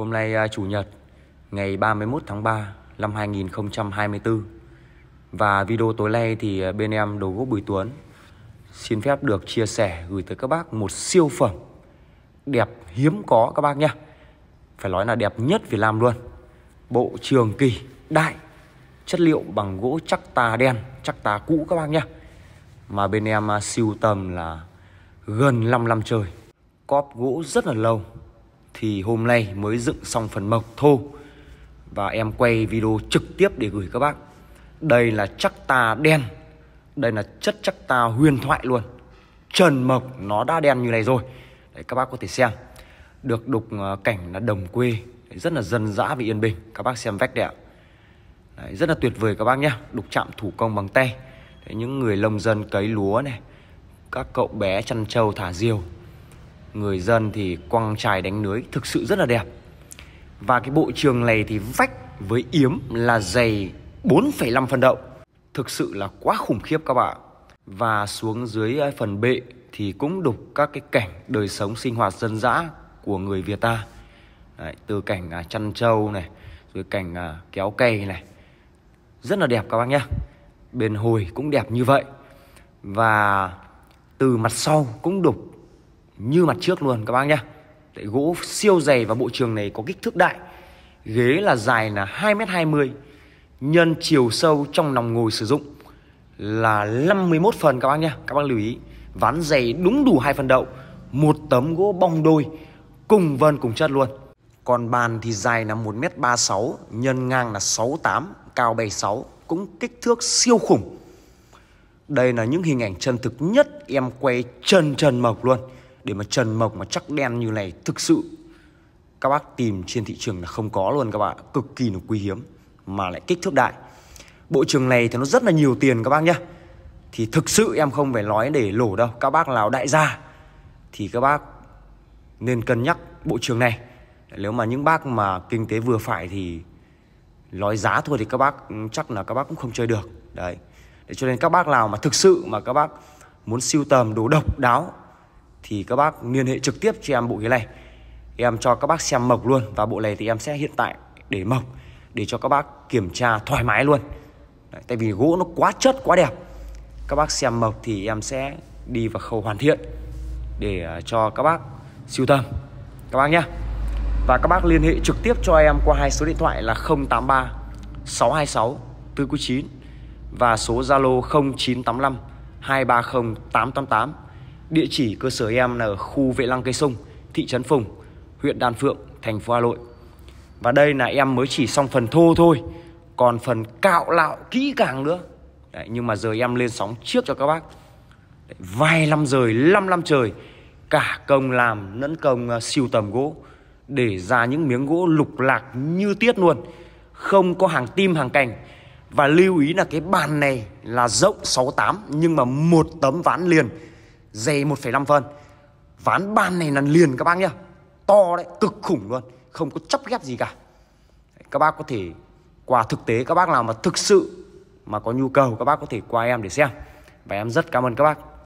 Hôm nay à, Chủ nhật ngày 31 tháng 3 năm 2024 Và video tối nay thì à, bên em Đồ Gỗ Bùi Tuấn Xin phép được chia sẻ gửi tới các bác một siêu phẩm Đẹp hiếm có các bác nhé Phải nói là đẹp nhất Việt Nam luôn Bộ trường kỳ đại Chất liệu bằng gỗ chắc tà đen Chắc tà cũ các bác nhé Mà bên em à, siêu tầm là gần 5 năm trời Cóp gỗ rất là lâu thì hôm nay mới dựng xong phần mộc thô và em quay video trực tiếp để gửi các bác đây là chắc ta đen đây là chất chắc ta huyền thoại luôn trần mộc nó đã đen như này rồi để các bác có thể xem được đục ờ, cảnh là đồng quê rất là dân dã và yên bình các bác xem vách đấy đấy, rất là tuyệt vời các bác nhé đục chạm thủ công bằng tay đấy, những người nông dân cấy lúa này các cậu bé chăn trâu thả diều người dân thì quăng trài đánh lưới thực sự rất là đẹp và cái bộ trường này thì vách với yếm là dày 4,5 phân đậu thực sự là quá khủng khiếp các bạn và xuống dưới ờ, phần bệ thì cũng đục các cái cảnh đời sống sinh hoạt dân dã của người Việt ta Đấy, từ cảnh à, chăn trâu này rồi cảnh à, kéo cây này rất là đẹp các bác nhé bên hồi cũng đẹp như vậy và từ mặt sau cũng đục như mặt trước luôn các bác nhá Đấy, gỗ siêu dày và bộ trường này có kích thước đại ghế là dài là 2m20 nhân chiều sâu trong nòng ngồi sử dụng là 51 phần các bác nhá các bác lưu ý ván dày đúng đủ hai phần đậu một tấm gỗ bong đôi cùng vân cùng chất luôn còn bàn thì dài là 1m36 nhân ngang là 68 cao 76 cũng kích thước siêu khủng đây là những hình ảnh chân thực nhất em quay trần trần mộc luôn để mà trần mộc mà chắc đen như này thực sự các bác tìm trên thị trường là không có luôn các bạn cực kỳ là quý hiếm mà lại kích thước đại bộ trường này thì nó rất là nhiều tiền các bác nhá thì thực sự em không phải nói để lổ đâu các bác nào đại gia thì các bác nên cân nhắc bộ trường này nếu mà những bác mà kinh tế vừa phải thì nói giá thôi thì các bác ừ, chắc là các bác cũng không chơi được đấy để cho nên các bác nào mà thực sự mà các bác muốn siêu tầm đồ độc đáo thì các bác liên hệ trực tiếp cho em bộ ghế này em cho các bác xem mộc luôn và bộ này thì em sẽ hiện tại để mộc để cho các bác kiểm tra thoải mái luôn Đấy, tại vì gỗ nó quá chất quá đẹp các bác xem mộc thì em sẽ đi vào khâu hoàn thiện để à, cho các bác siêu tầm các bác nhé và các bác liên hệ trực tiếp cho em qua hai số điện thoại là 083 626 499 và số Zalo 0985 230 888 Địa chỉ cơ sở em là ở khu Vệ Lăng Cây Sung, thị trấn Phùng, huyện Đan Phượng, thành phố Hà Nội. Và đây là em mới chỉ xong phần thô thôi, còn phần cạo lạo kỹ càng nữa. Đấy, nhưng mà giờ em lên sóng trước cho các bác. Đấy, vài năm rời, 5 năm trời, cả công làm lẫn công uh, siêu tầm gỗ để ra những miếng gỗ lục lạc như tiết luôn không có hàng tim hàng cành và lưu ý là cái bàn này là rộng 68 nhưng mà một tấm ván liền dày 1,5 phân ván ban này là liền các bác nhá to đấy cực khủng luôn không có chấp ghép gì cả các bác có thể qua thực tế các bác nào mà thực sự mà có nhu cầu các bác có thể qua em để xem và em rất cảm ơn các bác